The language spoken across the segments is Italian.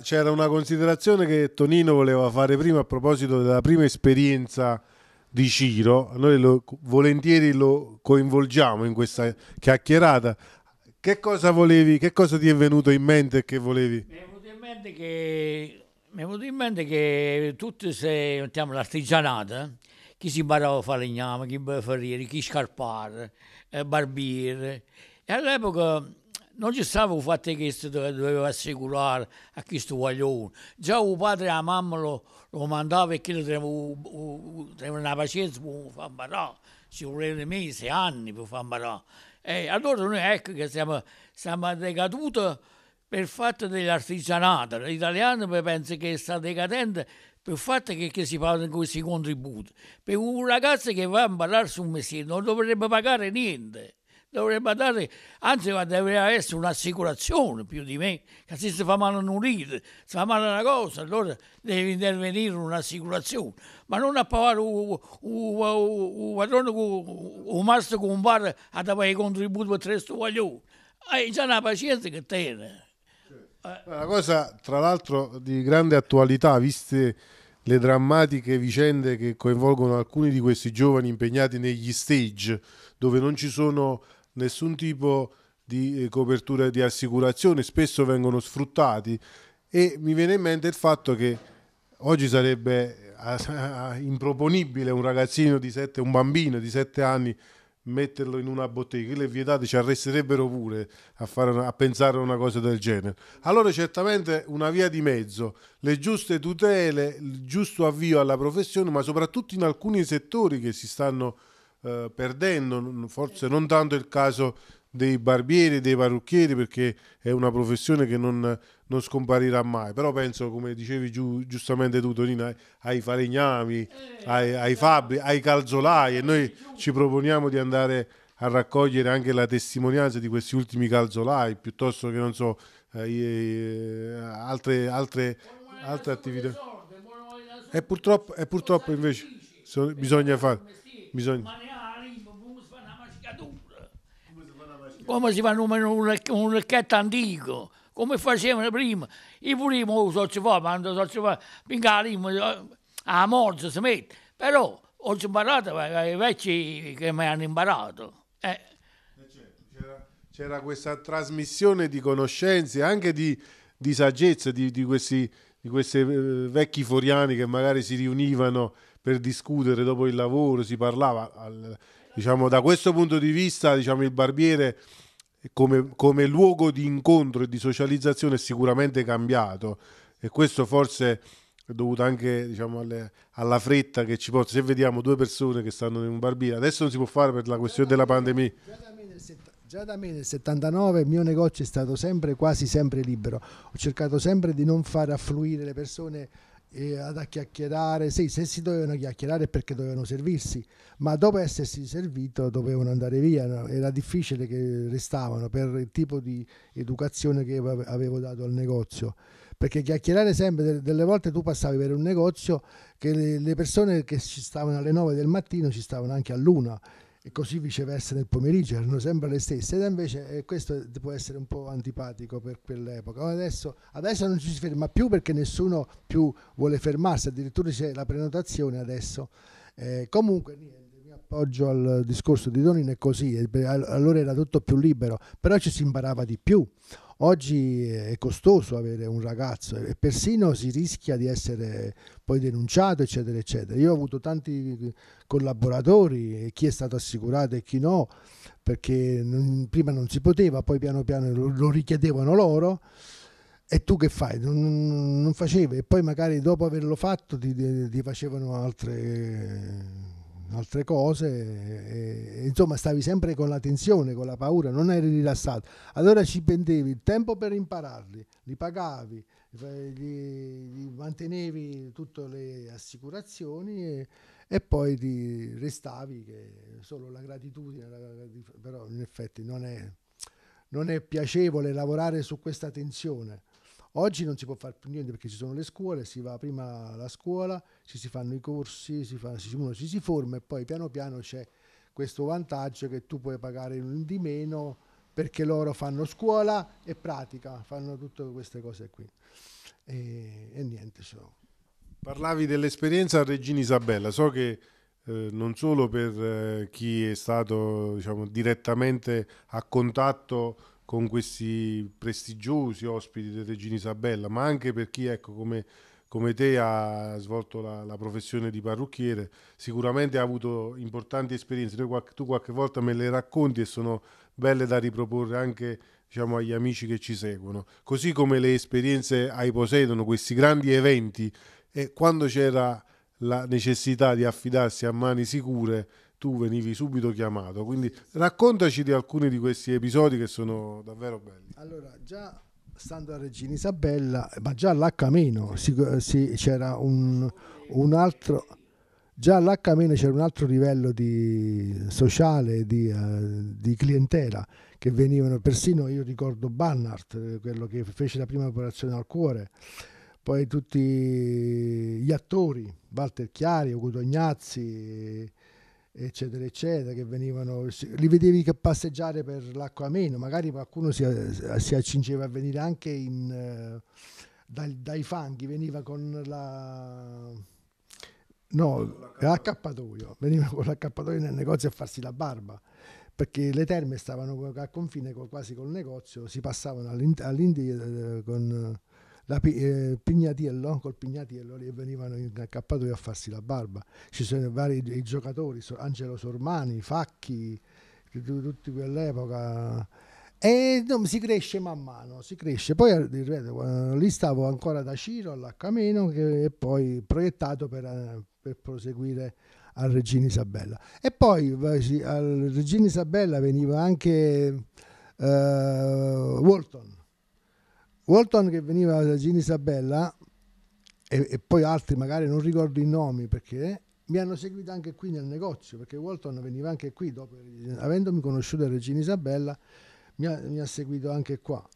C'era una considerazione che Tonino voleva fare prima a proposito della prima esperienza di Ciro, noi lo, volentieri lo coinvolgiamo in questa chiacchierata. Che cosa volevi, che cosa ti è venuto in mente che volevi? Mi è venuto in mente che, mi è venuto in mente che tutte se, mettiamo, l'artigianata, eh, chi si barava falegname, chi ferrieri, chi scarpare, eh, barbiere, e all'epoca non ci stava il fatto che questo doveva assicurare a questo guaglione. Già il padre e la mamma lo, lo mandava e che aveva una pazienza per far barà, ci volevano mesi, anni per far barà. E eh, allora noi ecco che siamo, siamo decaduti per il fatto dell'artigianato. L'italiano penso che sta decadendo per il fatto che, che si pagano questi contributi. Per un ragazzo che va a imparare su un mestiere non dovrebbe pagare niente dovrebbe dare, anzi deve essere un'assicurazione più di me, che se si fa male un urito, si fa male una cosa, allora deve intervenire un'assicurazione, ma non a pagare un padrone, un mastro con un bar a dare i contributi per 300 voglio, hai già una pazienza che tiene. Certo. Una cosa tra l'altro di grande attualità, viste le drammatiche vicende che coinvolgono alcuni di questi giovani impegnati negli stage, dove non ci sono nessun tipo di eh, copertura di assicurazione, spesso vengono sfruttati e mi viene in mente il fatto che oggi sarebbe eh, improponibile un ragazzino di 7, un bambino di 7 anni metterlo in una bottega, le vietate ci arresterebbero pure a, fare, a pensare a una cosa del genere. Allora certamente una via di mezzo, le giuste tutele, il giusto avvio alla professione, ma soprattutto in alcuni settori che si stanno eh, perdendo, forse non tanto il caso dei barbieri, dei parrucchieri, perché è una professione che non, non scomparirà mai. Però penso, come dicevi giu, giustamente tu, Tonina, eh, eh, ai, ai falegnami, ai, ai fabbri, ai calzolai, e noi ci proponiamo di andare a raccogliere anche la testimonianza di questi ultimi calzolai, piuttosto che, non so, altre, altre, altre attività. E purtroppo, e purtroppo invece bisogna fare... Bisogna, come si fanno un, lecchetto antico, come facevano prima. Io pure io lo oh, so fare, ma non so la mica eh, a morte si mette. Però ho imparato, i vecchi che mi hanno imparato. Eh. eh certo, c'era questa trasmissione di conoscenze, anche di, di saggezza di, di, questi, di questi eh, vecchi foriani che magari si riunivano per discutere dopo il lavoro, si parlava al, Diciamo, da questo punto di vista, diciamo, il barbiere come, come luogo di incontro e di socializzazione è sicuramente cambiato e questo forse è dovuto anche diciamo, alle, alla fretta che ci porta. Se vediamo due persone che stanno in un barbiere, adesso non si può fare per la questione della pandemia. Già da me nel 79 il mio negozio è stato sempre, quasi sempre libero. Ho cercato sempre di non far affluire le persone eh, a chiacchierare, sì, se si dovevano chiacchierare perché dovevano servirsi, ma dopo essersi servito dovevano andare via, no? era difficile che restavano per il tipo di educazione che avevo dato al negozio perché chiacchierare sempre, delle volte tu passavi per un negozio che le persone che ci stavano alle 9 del mattino ci stavano anche all'una e così viceversa nel pomeriggio, erano sempre le stesse, ed invece eh, questo può essere un po' antipatico per quell'epoca. Adesso, adesso, non ci si ferma più perché nessuno più vuole fermarsi, addirittura c'è la prenotazione adesso. Eh, comunque appoggio al discorso di Donin è così, allora era tutto più libero, però ci si imparava di più. Oggi è costoso avere un ragazzo e persino si rischia di essere poi denunciato, eccetera, eccetera. Io ho avuto tanti collaboratori, chi è stato assicurato e chi no, perché non, prima non si poteva, poi piano piano lo, lo richiedevano loro e tu che fai? Non, non facevi e poi magari dopo averlo fatto ti, ti facevano altre altre cose, e, e, insomma stavi sempre con la tensione, con la paura, non eri rilassato. Allora ci pendevi il tempo per impararli, li pagavi, eh, li, li mantenevi tutte le assicurazioni e, e, poi ti restavi, che solo la gratitudine, la, però in effetti non è, non è piacevole lavorare su questa tensione. Oggi non si può fare più niente perché ci sono le scuole, si va prima alla scuola, ci si fanno i corsi, si fa, uno ci si forma e poi piano piano c'è questo vantaggio che tu puoi pagare di meno perché loro fanno scuola e pratica, fanno tutte queste cose qui. E, e niente. So. Parlavi dell'esperienza a Regina Isabella, so che eh, non solo per eh, chi è stato diciamo, direttamente a contatto con con questi prestigiosi ospiti del Regina Isabella, ma anche per chi, ecco, come, come te ha svolto la, la, professione di parrucchiere, sicuramente ha avuto importanti esperienze. Tu qualche, tu qualche volta me le racconti e sono belle da riproporre anche diciamo, agli amici che ci seguono. Così come le esperienze ai Poseidon, questi grandi eventi, e quando c'era la necessità di affidarsi a mani sicure, tu venivi subito chiamato. Quindi raccontaci di alcuni di questi episodi che sono davvero belli. Allora, già stando a Regina Isabella, ma già là a c'era un, un, altro. Già là a c'era un altro livello di sociale, di, uh, di, clientela che venivano, persino io ricordo Bannart, eh, quello che fece la prima operazione al cuore, poi tutti gli attori, Walter Chiari, Ugo Tognazzi, eccetera eccetera che venivano li vedevi che passeggiare per l'acqua meno, magari qualcuno si, si accingeva a venire anche in, eh, dai, dai, fanghi veniva con la no l'accappatoio veniva con l'accappatoio nel negozio a farsi la barba perché le terme stavano a confine quasi col negozio si passavano all'indietro eh, con la, eh, Pignatiello, col Pignatiello lì venivano in accappatoio a farsi la barba. Ci sono vari i giocatori, Angelo Sormani, Facchi, tutti quell'epoca. E no, si cresce man mano, si cresce. Poi eh, ripeto, lì stavo ancora da Ciro all'Accameno e poi proiettato per, eh, per proseguire al Regina Isabella. E poi al Regina Isabella veniva anche uh, Walton Walton che veniva da Gini Isabella e, e, poi altri, magari non ricordo i nomi perché mi hanno seguito anche qui nel negozio perché Walton veniva anche qui dopo, avendomi conosciuto a Regina Isabella mi ha, mi ha seguito anche qua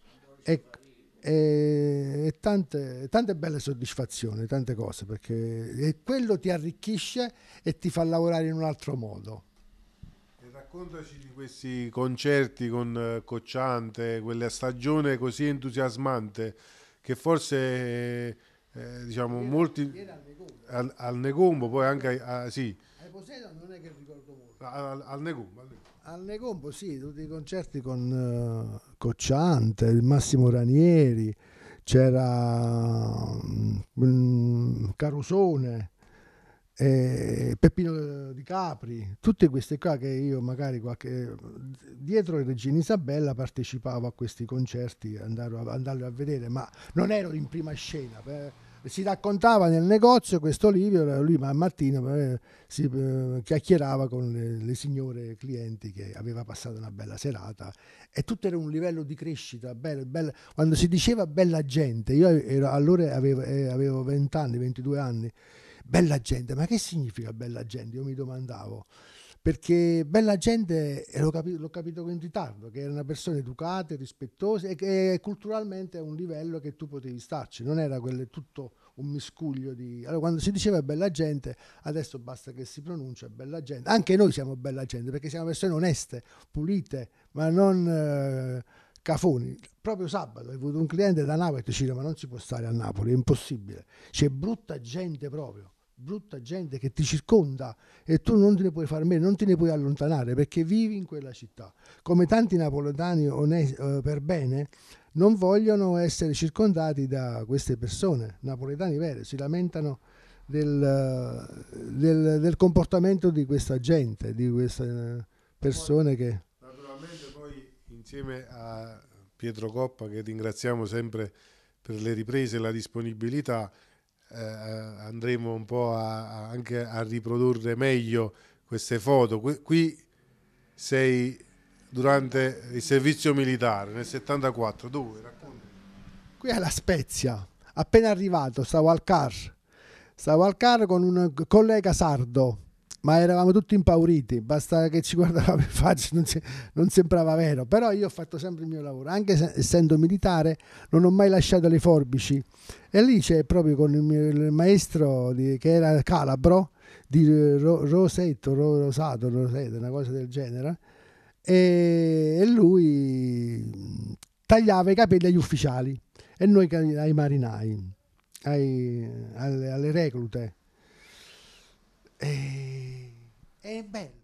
e, e, e tante, tante, belle soddisfazioni, tante cose perché quello ti arricchisce e ti fa lavorare in un altro modo Raccontaci di questi concerti con eh, Cocciante, quella stagione così entusiasmante che forse eh, eh diciamo era, molti era al, Negombo. poi anche a, sì. Poseidon non è che ricordo molto. Al, Negombo. Al Negombo sì, tutti i concerti con uh, Cocciante, Massimo Ranieri, c'era um, Carusone, Peppino capri, tutte queste qua che io magari qualche... dietro Regina Isabella partecipavo a questi concerti, andavo a, a vedere, ma non ero in prima scena. Per si raccontava nel negozio questo Livio, lui al mattino eh, si eh, chiacchierava con le, le, signore clienti che aveva passato una bella serata e tutto era un livello di crescita, bello, bello. quando si diceva bella gente, io ero, allora avevo, eh, avevo 20 anni, 22 anni, Bella gente, ma che significa bella gente? Io mi domandavo. Perché bella gente, eh, l'ho capito, l'ho capito in ritardo, che era una persona educata, rispettosa e che eh, culturalmente è un livello che tu potevi starci, non era quello tutto un miscuglio di... Allora quando si diceva bella gente, adesso basta che si pronuncia bella gente. Anche noi siamo bella gente perché siamo persone oneste, pulite, ma non eh, cafoni. Proprio sabato ho avuto un cliente da Napoli e ti diceva ma non si può stare a Napoli, è impossibile. C'è brutta gente proprio brutta gente che ti circonda e tu non te ne puoi far meno, non te ne puoi allontanare perché vivi in quella città. Come tanti napoletani onest- eh, per bene non vogliono essere circondati da queste persone, napoletani veri, si lamentano del, del, del, comportamento di questa gente, di queste persone poi, che... Naturalmente poi insieme a Pietro Coppa che ringraziamo sempre per le riprese e la disponibilità, eh, andremo un po' a, a anche a riprodurre meglio queste foto. Qui, qui sei durante il servizio militare nel 74, dove? Racconti. Qui alla Spezia, appena arrivato, stavo al CAR, stavo al CAR con un collega sardo ma eravamo tutti impauriti, basta che ci guardavamo in faccia, non, si, non, sembrava vero, però io ho fatto sempre il mio lavoro, anche se, essendo militare non ho mai lasciato le forbici e lì c'è proprio con il, mio, il maestro di, che era Calabro, di Ro, Rosetto, Ro, Rosato, Rosetto, una cosa del genere, e, e lui tagliava i capelli agli ufficiali e noi ai marinai, ai, alle, alle reclute e... Eh, è bello.